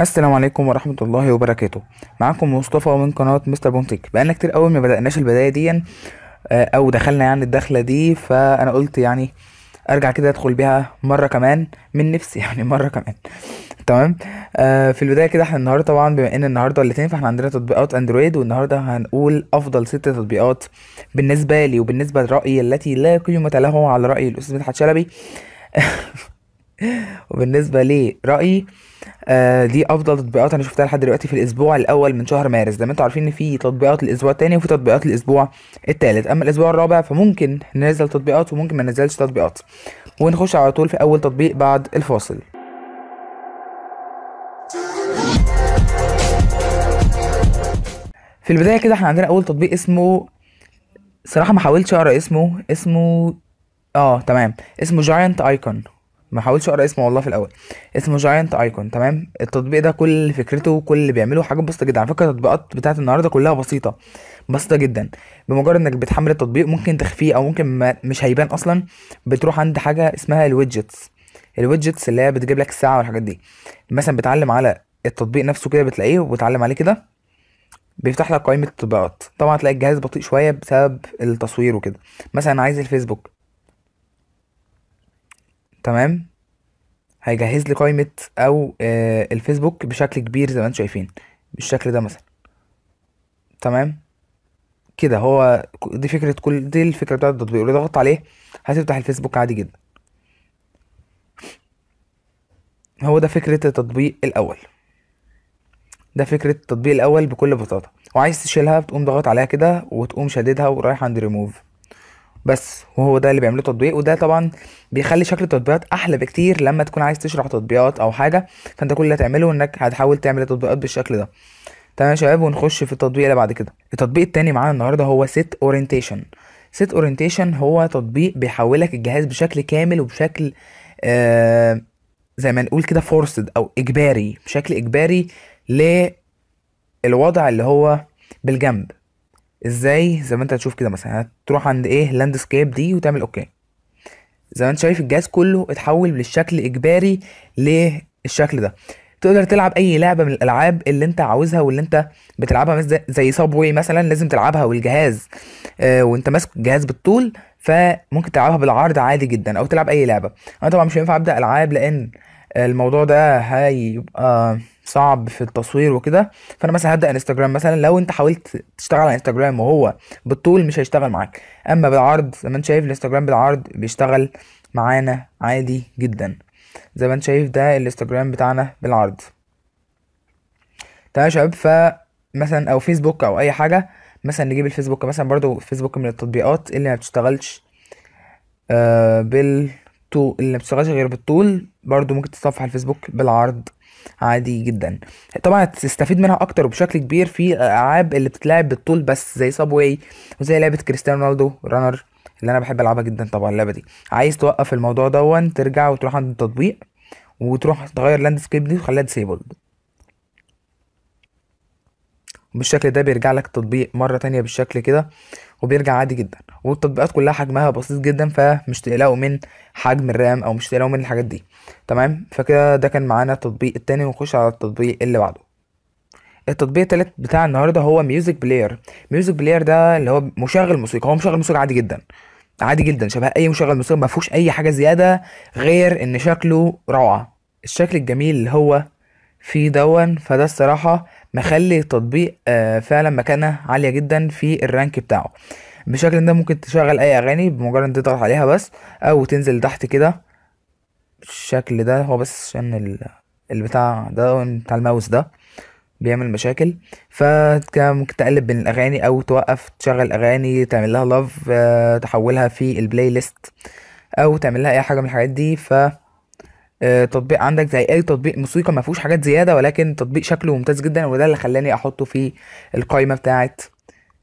السلام عليكم ورحمه الله وبركاته معاكم مصطفى من قناه مستر بونتيك بقالنا كتير قوي ما بدأناش البدايه دي آه، او دخلنا يعني الدخله دي فانا قلت يعني ارجع كده ادخل بيها مره كمان من نفسي يعني مره كمان تمام آه في البدايه كده احنا النهارده طبعا بما ان النهارده الاثنين فاحنا عندنا تطبيقات اندرويد والنهارده هنقول افضل ست تطبيقات بالنسبه لي وبالنسبه لرايي التي لا قيمه له على راي الاستاذ مدحت شلبي وبالنسبه لي رايي آه دي افضل تطبيقات انا شفتها لحد دلوقتي في الاسبوع الاول من شهر مارس زي ما انتم عارفين ان في تطبيقات الاسبوع الثاني وفي تطبيقات الاسبوع الثالث اما الاسبوع الرابع فممكن ننزل تطبيقات وممكن ما ننزلش تطبيقات ونخش على طول في اول تطبيق بعد الفاصل في البدايه كده احنا عندنا اول تطبيق اسمه صراحه ما حاولتش اقرا اسمه اسمه اه تمام اسمه جاينت ايكون ما حاولتش اقرا اسمه والله في الاول اسمه جاينت ايكون تمام التطبيق ده كل فكرته وكل اللي بيعمله حاجه بسيطه جدا على فكره التطبيقات بتاعه النهارده كلها بسيطه بسيطه جدا بمجرد انك بتحمل التطبيق ممكن تخفيه او ممكن ما مش هيبان اصلا بتروح عند حاجه اسمها الويدجتس الويدجتس اللي هي بتجيب لك الساعه والحاجات دي مثلا بتعلم على التطبيق نفسه كده بتلاقيه وبتعلم عليه كده بيفتح لك قائمه التطبيقات طبعا هتلاقي الجهاز بطيء شويه بسبب التصوير وكده مثلا عايز الفيسبوك تمام هيجهز لي قائمه او آه الفيسبوك بشكل كبير زي ما انتم شايفين بالشكل ده مثلا تمام كده هو دي فكره كل دي الفكره بتاعت التطبيق لو ضغطت عليه هتفتح الفيسبوك عادي جدا هو ده فكره التطبيق الاول ده فكرة التطبيق الأول بكل بساطة وعايز تشيلها بتقوم ضغط عليها كده وتقوم شاددها ورايح عند ريموف بس وهو ده اللي بيعمله التطبيق وده طبعا بيخلي شكل التطبيقات احلى بكتير لما تكون عايز تشرح تطبيقات او حاجه فانت كل اللي هتعمله انك هتحاول تعمل التطبيقات بالشكل ده تمام يا شباب ونخش في التطبيق اللي بعد كده التطبيق التاني معانا النهارده هو سيت اورينتيشن سيت اورينتيشن هو تطبيق بيحولك الجهاز بشكل كامل وبشكل آه زي ما نقول كده فورسد او اجباري بشكل اجباري للوضع اللي هو بالجنب ازاي زي ما انت هتشوف كده مثلا هتروح عند ايه لاندسكيب دي وتعمل اوكي زي ما انت شايف الجهاز كله اتحول للشكل اجباري للشكل ده تقدر تلعب اي لعبه من الالعاب اللي انت عاوزها واللي انت بتلعبها زي صابوي مثلا لازم تلعبها والجهاز آه وانت ماسك الجهاز بالطول فممكن تلعبها بالعرض عادي جدا او تلعب اي لعبه انا طبعا مش هينفع ابدا العاب لان الموضوع ده هيبقى صعب في التصوير وكده فانا مثلا هبدا انستجرام مثلا لو انت حاولت تشتغل على انستجرام وهو بالطول مش هيشتغل معاك اما بالعرض زي ما انت شايف الانستجرام بالعرض بيشتغل معانا عادي جدا زي ما انت شايف ده الانستجرام بتاعنا بالعرض تمام يا شباب ف مثلا او فيسبوك او اي حاجه مثلا نجيب الفيسبوك مثلا برضو فيسبوك من التطبيقات اللي ما بتشتغلش آه بالطول اللي ما بتشتغلش غير بالطول برضو ممكن تتصفح الفيسبوك بالعرض عادي جدا طبعا هتستفيد منها اكتر وبشكل كبير في الالعاب اللي بتتلعب بالطول بس زي سابواي وزي لعبه كريستيانو رونالدو رانر اللي انا بحب العبها جدا طبعا اللعبه دي عايز توقف الموضوع دون ترجع وتروح عند التطبيق وتروح تغير لاند سكيب دي وتخليها ديسيبلد بالشكل ده بيرجع لك التطبيق مره تانية بالشكل كده وبيرجع عادي جدا والتطبيقات كلها حجمها بسيط جدا فمش تقلقوا من حجم الرام او مش تقلقوا من الحاجات دي تمام فكده ده كان معانا التطبيق التاني ونخش على التطبيق اللي بعده التطبيق التالت بتاع النهارده هو ميوزك بلاير ميوزك بلاير ده اللي هو مشغل موسيقى هو مشغل موسيقى عادي جدا عادي جدا شبه اي مشغل موسيقى ما فيهوش اي حاجه زياده غير ان شكله روعه الشكل الجميل اللي هو فيه دون فده الصراحه مخلي التطبيق آه، فعلا مكانة عالية جدا في الرانك بتاعه بشكل ده ممكن تشغل اي اغاني بمجرد ان تضغط عليها بس او تنزل تحت كده الشكل ده هو بس عشان البتاع ده بتاع الماوس ده بيعمل مشاكل فا ممكن تقلب بين الاغاني او توقف تشغل اغاني تعمل لها لاف آه، تحولها في البلاي ليست او تعمل لها اي حاجه من الحاجات دي ف آه، تطبيق عندك زي اي تطبيق موسيقى ما فيهوش حاجات زياده ولكن تطبيق شكله ممتاز جدا وده اللي خلاني احطه في القائمه بتاعه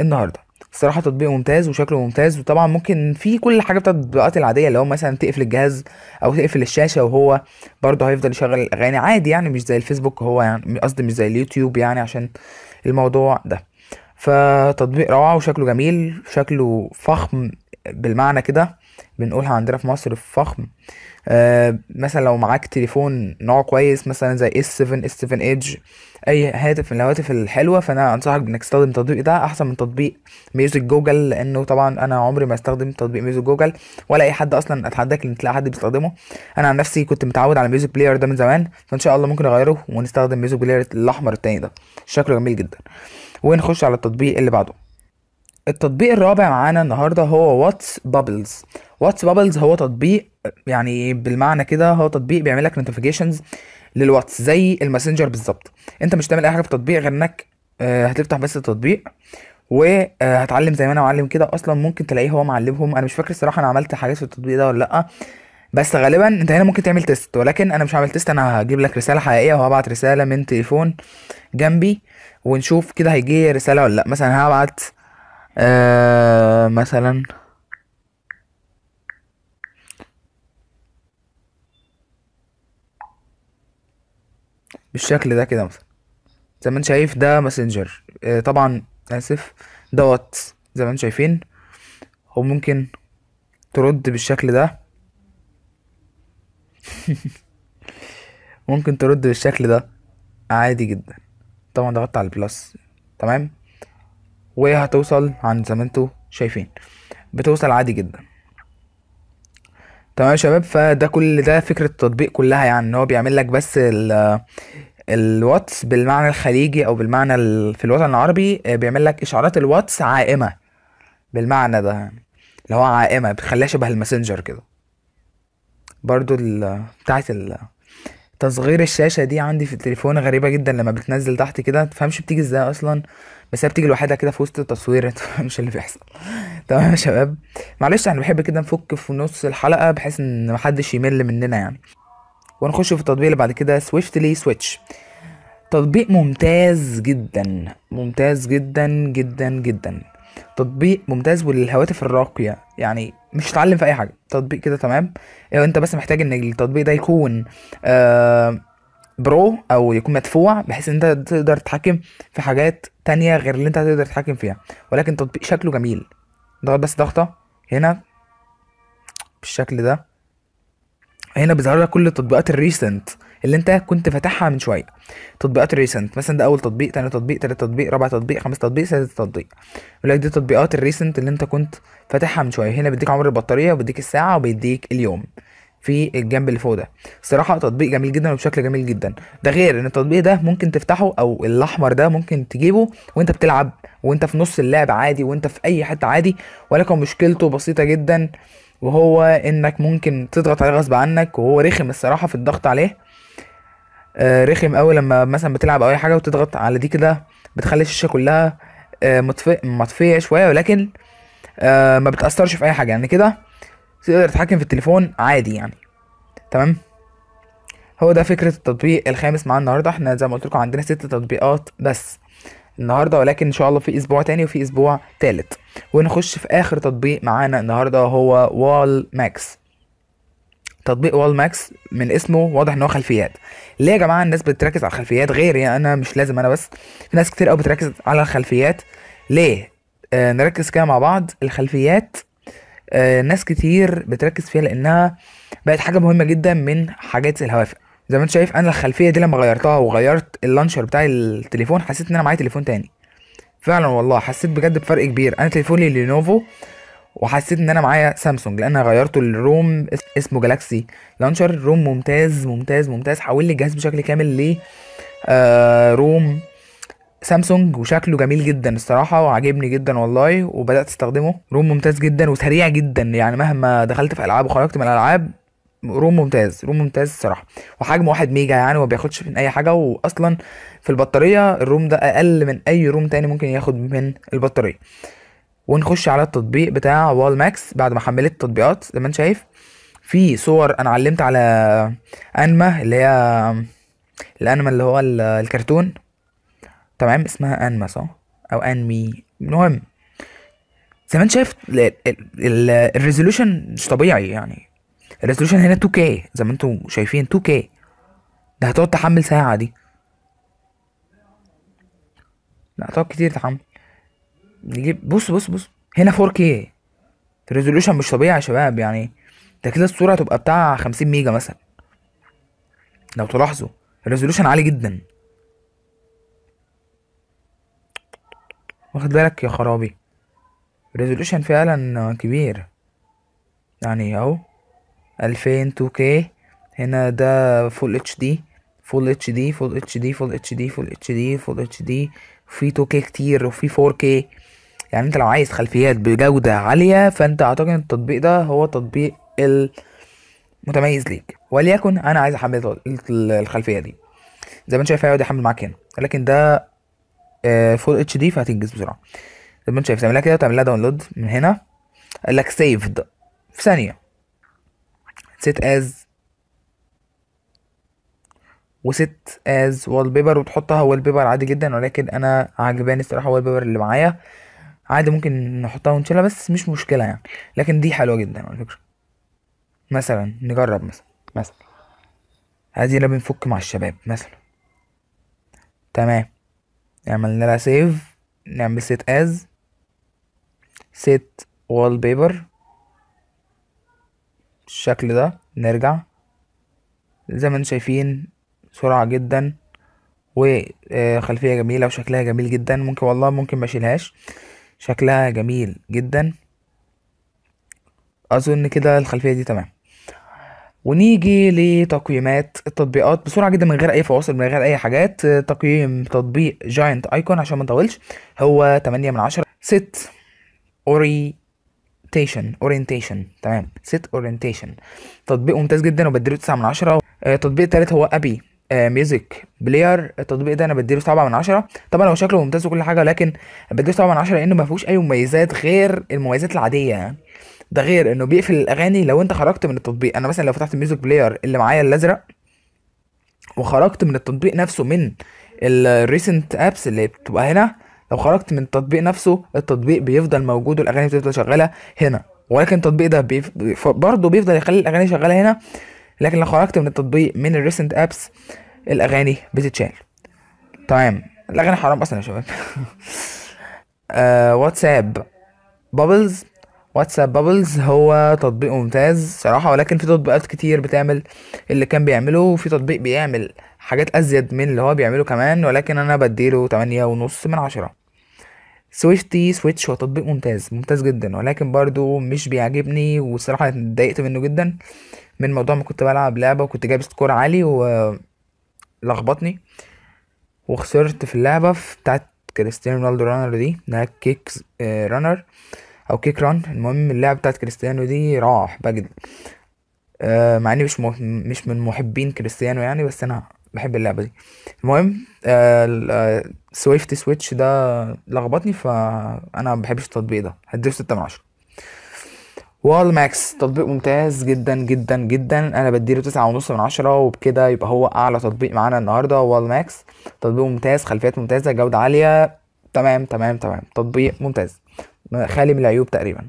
النهارده الصراحه تطبيق ممتاز وشكله ممتاز وطبعا ممكن في كل حاجه بتاعت التطبيقات العاديه اللي هو مثلا تقفل الجهاز او تقفل الشاشه وهو برضه هيفضل يشغل الاغاني عادي يعني مش زي الفيسبوك هو يعني قصدي مش زي اليوتيوب يعني عشان الموضوع ده فتطبيق روعه وشكله جميل شكله فخم بالمعنى كده بنقولها عندنا في مصر فخم آه مثلا لو معاك تليفون نوع كويس مثلا زي اس 7 اس 7 ايدج اي هاتف من الهواتف الحلوه فانا انصحك انك تستخدم التطبيق ده احسن من تطبيق ميوزك جوجل لانه طبعا انا عمري ما استخدم تطبيق ميوزك جوجل ولا اي حد اصلا اتحداك ان تلاقي حد بيستخدمه انا عن نفسي كنت متعود على ميوزك بلاير ده من زمان فان شاء الله ممكن اغيره ونستخدم ميوزك بلاير الاحمر التاني ده شكله جميل جدا ونخش على التطبيق اللي بعده التطبيق الرابع معانا النهارده هو واتس بابلز واتس بابلز هو تطبيق يعني بالمعنى كده هو تطبيق بيعمل لك نوتيفيكيشنز للواتس زي الماسنجر بالظبط انت مش هتعمل اي حاجه في التطبيق غير انك آه، هتفتح بس التطبيق وهتعلم آه، زي ما انا معلم كده اصلا ممكن تلاقيه هو معلمهم انا مش فاكر الصراحه انا عملت حاجات في التطبيق ده ولا لا بس غالبا انت هنا ممكن تعمل تيست ولكن انا مش هعمل تيست انا هجيب لك رساله حقيقيه وهبعت رساله من تليفون جنبي ونشوف كده هيجي رساله ولا لا مثلا هبعت آه، مثلا بالشكل ده كده مثلا زي ما انت شايف ده ماسنجر آه طبعا اسف دوت زي ما انت شايفين هو ممكن ترد بالشكل ده ممكن ترد بالشكل ده عادي جدا طبعا ضغطت على البلس تمام وهي هتوصل عند زي ما انتوا شايفين بتوصل عادي جدا تمام يا شباب فده كل ده فكره التطبيق كلها يعني ان هو بيعمل لك بس ال الواتس بالمعنى الخليجي او بالمعنى في الوطن العربي آه، بيعمل لك اشعارات الواتس عائمه بالمعنى ده يعني اللي هو عائمه بتخليها شبه الماسنجر كده برضو بتاعت ال تصغير الشاشه دي عندي في التليفون غريبه جدا لما بتنزل تحت كده متفهمش بتيجي ازاي اصلا بس هي بتيجي لوحدها كده في وسط التصوير متفهمش اللي بيحصل تمام يا شباب معلش احنا بحب كده نفك في نص الحلقه بحيث ان محدش يمل مننا يعني ونخش في التطبيق اللي بعد كده سويفتلي سويتش تطبيق ممتاز جدا ممتاز جدا جدا جدا تطبيق ممتاز وللهواتف الراقية يعني مش هتتعلم في اي حاجه تطبيق كده تمام يعني انت بس محتاج ان التطبيق ده يكون آه برو او يكون مدفوع بحيث ان انت تقدر تتحكم في حاجات تانية غير اللي انت هتقدر تتحكم فيها ولكن تطبيق شكله جميل ضغط بس ضغطه هنا بالشكل ده هنا بيظهر لك كل التطبيقات الريسنت اللي انت كنت فاتحها من شويه تطبيقات الريسنت مثلا ده اول تطبيق تاني تطبيق تالت تطبيق رابع تطبيق خامس تطبيق سادس تطبيق يقول لك دي تطبيقات الريسنت اللي انت كنت فاتحها من شويه هنا بيديك عمر البطاريه وبيديك الساعه وبيديك اليوم في الجنب اللي فوق ده الصراحه تطبيق جميل جدا وبشكل جميل جدا ده غير ان التطبيق ده ممكن تفتحه او الاحمر ده ممكن تجيبه وانت بتلعب وانت في نص اللعب عادي وانت في اي حته عادي ولكن مشكلته بسيطه جدا وهو انك ممكن تضغط عليه غصب عنك وهو رخم الصراحه في الضغط عليه آه، رخم قوي لما مثلا بتلعب او اي حاجه وتضغط على دي كده بتخلي الشاشه كلها آه، مطفيه شويه ولكن آه، ما بتاثرش في اي حاجه يعني كده تقدر تتحكم في التليفون عادي يعني تمام هو ده فكره التطبيق الخامس معانا النهارده احنا زي ما قلت لكم عندنا ست تطبيقات بس النهارده ولكن ان شاء الله في اسبوع تاني وفي اسبوع تالت ونخش في اخر تطبيق معانا النهارده هو وال ماكس تطبيق وال ماكس من اسمه واضح ان هو خلفيات ليه يا جماعه الناس بتركز على الخلفيات غيري يعني انا مش لازم انا بس في ناس كتير قوي بتركز على الخلفيات ليه آه نركز كده مع بعض الخلفيات آه ناس كتير بتركز فيها لانها بقت حاجه مهمه جدا من حاجات الهوافق زي ما انت شايف انا الخلفيه دي لما غيرتها وغيرت اللانشر بتاع التليفون حسيت ان انا معايا تليفون تاني فعلا والله حسيت بجد بفرق كبير انا تليفوني لينوفو وحسيت ان انا معايا سامسونج لان انا غيرته لروم اسمه جالاكسي لانشر روم ممتاز ممتاز ممتاز حول لي الجهاز بشكل كامل ليه آه روم سامسونج وشكله جميل جدا الصراحة وعجبني جدا والله وبدأت استخدمه روم ممتاز جدا وسريع جدا يعني مهما دخلت في ألعاب وخرجت من الألعاب روم ممتاز روم ممتاز الصراحة وحجمه واحد ميجا يعني وبياخدش بياخدش من أي حاجة وأصلا في البطارية الروم ده أقل من أي روم تاني ممكن ياخد من البطارية ونخش على التطبيق بتاع وال ماكس بعد ما حملت التطبيقات زي ما انت شايف في صور انا علمت على انما اللي هي الانما اللي هو الكرتون تمام اسمها انما صح او انمي المهم زي ما انت شايف الريزولوشن مش طبيعي يعني الريزولوشن هنا 2K زي ما انتم شايفين 2K ده هتقعد تحمل ساعة دي لا هتقعد كتير تحمل نجيب بص بص بص هنا 4K ريزولوشن مش طبيعي يا شباب يعني ده كده الصورة هتبقى بتاع 50 ميجا مثلا لو تلاحظوا الريزولوشن عالي جدا واخد بالك يا خرابي الريزولوشن فعلا كبير يعني اهو 2000 2K هنا ده فول اتش دي فول اتش دي فول اتش دي فول اتش دي فول اتش دي فول اتش دي في 2K كتير وفي 4K يعني انت لو عايز خلفيات بجودة عالية فانت اعتقد ان التطبيق ده هو تطبيق المتميز ليك وليكن انا عايز احمل الخلفية دي زي ما انت شايف هيقعد يحمل معاك هنا لكن ده فول اتش دي فهتنجز بسرعة زي ما انت شايف تعملها كده وتعملها داونلود من هنا قال لك سيفد في ثانية سيت از وست از وال بيبر وتحطها وال بيبر عادي جدا ولكن انا عجباني الصراحه وال بيبر اللي معايا عادي ممكن نحطها ونشيلها بس مش مشكلة يعني لكن دي حلوة جدا على فكرة مثلا نجرب مثلا مثلا اللي بنفك مع الشباب مثلا تمام نعمل لها سيف نعمل سيت از سيت وول بيبر الشكل ده نرجع زي ما انتم شايفين سرعة جدا وخلفية آه، جميلة وشكلها جميل جدا ممكن والله ممكن ما اشيلهاش شكلها جميل جدا اظن كده الخلفيه دي تمام ونيجي لتقييمات التطبيقات بسرعه جدا من غير اي فواصل من غير اي حاجات تقييم تطبيق جاينت ايكون عشان ما نطولش هو 8 من 10 ست اورينتيشن اورينتيشن تمام ست اورينتيشن تطبيق ممتاز جدا وبديله 9 من 10 التطبيق آه، الثالث هو ابي ميوزك آه، بلاير التطبيق ده انا بديله 7 من 10 طبعا هو شكله ممتاز وكل حاجه لكن بديله 7 من 10 لانه ما فيهوش اي مميزات غير المميزات العاديه يعني ده غير انه بيقفل الاغاني لو انت خرجت من التطبيق انا مثلا لو فتحت الميوزك بلاير اللي معايا الازرق وخرجت من التطبيق نفسه من الريسنت ابس اللي بتبقى هنا لو خرجت من التطبيق نفسه التطبيق بيفضل موجود والاغاني بتفضل شغاله هنا ولكن التطبيق ده بيف... برضه بيفضل يخلي الاغاني شغاله هنا لكن لو خرجت من التطبيق من الريسنت ابس الاغاني بتتشال تمام الاغاني حرام اصلا يا شباب آه، واتساب بابلز واتساب بابلز هو تطبيق ممتاز صراحة ولكن في تطبيقات كتير بتعمل اللي كان بيعمله وفي تطبيق بيعمل حاجات أزيد من اللي هو بيعمله كمان ولكن أنا بديله تمانية ونص من عشرة سويفتي سويتش هو تطبيق ممتاز ممتاز جدا ولكن برضو مش بيعجبني والصراحة اتضايقت منه جدا من موضوع ما كنت بلعب لعبة وكنت جايب سكور عالي ولخبطني وخسرت في اللعبة بتاعت كريستيانو رونالدو رانر دي انها كيك رانر او كيك ران المهم اللعبة بتاعت كريستيانو دي راح بجد آه، مع اني مش مش من محبين كريستيانو يعني بس انا بحب اللعبة دي المهم آه، آه، سويفت سويتش ده لخبطني فانا ما بحبش التطبيق ده هديله 6 من 10 وول ماكس تطبيق ممتاز جدا جدا جدا انا بديله تسعة ونص من عشرة وبكده يبقى هو اعلى تطبيق معانا النهارده وول ماكس تطبيق ممتاز خلفيات ممتازه جوده عاليه تمام تمام تمام تطبيق ممتاز خالي من العيوب تقريبا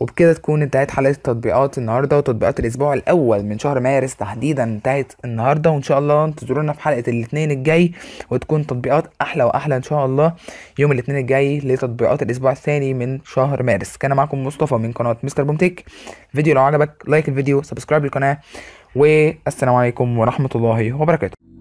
وبكده تكون انتهت حلقه التطبيقات النهارده وتطبيقات الاسبوع الاول من شهر مارس تحديدا انتهت النهارده وان شاء الله انتظرونا في حلقه الاثنين الجاي وتكون تطبيقات احلى واحلى ان شاء الله يوم الاثنين الجاي لتطبيقات الاسبوع الثاني من شهر مارس كان معكم مصطفى من قناه مستر بومتيك فيديو لو عجبك لايك الفيديو سبسكرايب للقناه والسلام عليكم ورحمه الله وبركاته